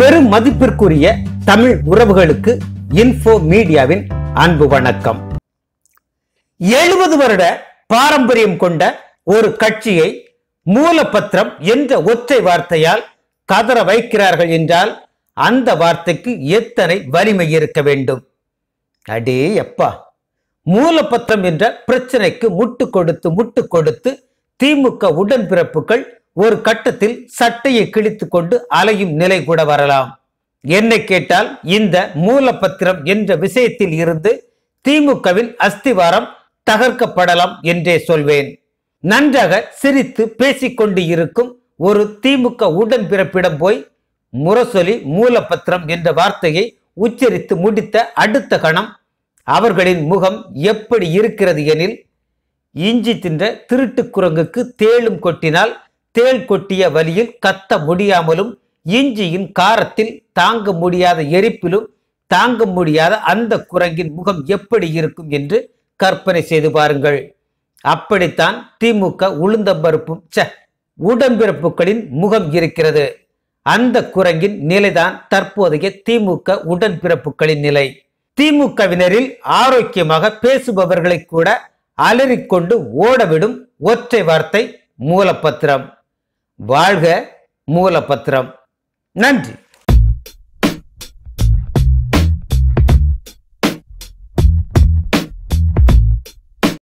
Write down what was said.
பெரும் மதிப்பிற்குரிய தமிழ் உறவுகளுக்கு இன்ஃபோ மீடியாவின் அன்பு வணக்கம் எழுபது வருட பாரம்பரியம் கொண்ட ஒரு கட்சியை மூலப்பத்திரம் என்ற ஒற்றை வார்த்தையால் கதற வைக்கிறார்கள் என்றால் அந்த வார்த்தைக்கு எத்தனை வலிமை இருக்க வேண்டும் அடே எப்பா மூலப்பத்திரம் என்ற பிரச்சனைக்கு முட்டு கொடுத்து முட்டு கொடுத்து திமுக உடன்பிறப்புகள் ஒரு கட்டத்தில் சட்டையை கிழித்து கொண்டு அலையும் நிலை கூட வரலாம் என்னை கேட்டால் இந்த மூலப்பத்திரம் என்ற விஷயத்தில் இருந்து திமுகவின் அஸ்திவாரம் தகர்க்கப்படலாம் என்றே சொல்வேன் நன்றாக சிரித்து பேசிக்கொண்டு இருக்கும் ஒரு திமுக உடன்பிறப்பிடம் போய் முரசொலி மூலப்பத்திரம் என்ற வார்த்தையை உச்சரித்து முடித்த அடுத்த கணம் அவர்களின் முகம் எப்படி இருக்கிறது எனில் இஞ்சி தின்ற திருட்டு குரங்குக்கு தேளும் கொட்டினால் தேள் கொட்டிய வலியில் கத்த முடியாமலும் இஞ்சியின் காரத்தில் தாங்க முடியாத எரிப்பிலும் தாங்க முடியாத அந்த குரங்கின் முகம் எப்படி இருக்கும் என்று கற்பனை செய்து பாருங்கள் அப்படித்தான் திமுக உளுந்த பருப்பும் ச உடன்பிறப்புகளின் முகம் இருக்கிறது அந்த குரங்கின் நிலைதான் தற்போதைய திமுக உடன்பிறப்புகளின் நிலை திமுகவினரில் ஆரோக்கியமாக பேசுபவர்களை கூட அலறிக்கொண்டு ஓடவிடும் ஒற்றை வார்த்தை மூலப்பத்திரம் வாழ்க மூலப்பத்திரம் நன்றி